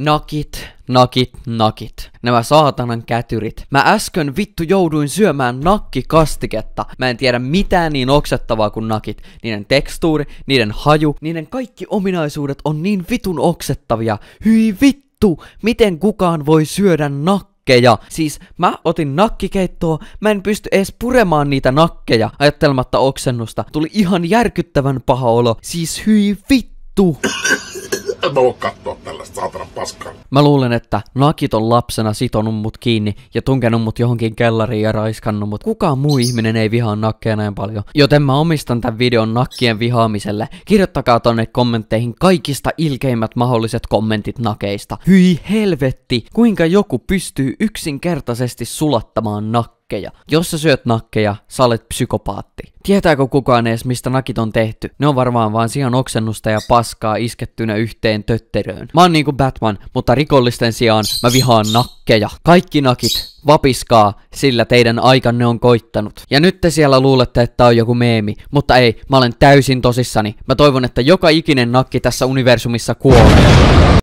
Nakit, nakit, nakit. Nämä saatanan kätyrit. Mä äsken vittu jouduin syömään nakkikastiketta. Mä en tiedä mitään niin oksettavaa kuin nakit. Niiden tekstuuri, niiden haju, niiden kaikki ominaisuudet on niin vitun oksettavia. Hyi vittu, miten kukaan voi syödä nakki? Ja Siis mä otin nakkikeittoa, mä en pysty edes puremaan niitä nakkeja ajattelematta oksennusta. Tuli ihan järkyttävän paha olo. Siis hyi vittu! mä voi katsoa tällaista saatanan paskaa. Mä luulen, että nakit on lapsena sitonut mut kiinni ja tunkenut mut johonkin kellariin ja raiskannut mut. Kukaan muu ihminen ei vihaa nakkeja näin paljon. Joten mä omistan tämän videon nakkien vihaamiselle. Kirjoittakaa tonne kommentteihin kaikista ilkeimmät mahdolliset kommentit nakeista. Hyi helvetti, kuinka joku pystyy yksinkertaisesti sulattamaan nakkeja nakkeja. Jos sä syöt nakkeja, sä olet psykopaatti. Tietääkö kukaan edes, mistä nakit on tehty? Ne on varmaan vaan sian oksennusta ja paskaa iskettynä yhteen tötteröön. Mä oon niinku Batman, mutta rikollisten sijaan mä vihaan nakkeja. Kaikki nakit, vapiskaa, sillä teidän aikanne on koittanut. Ja nyt te siellä luulette, että on joku meemi, mutta ei, mä olen täysin tosissani. Mä toivon, että joka ikinen nakki tässä universumissa kuolee.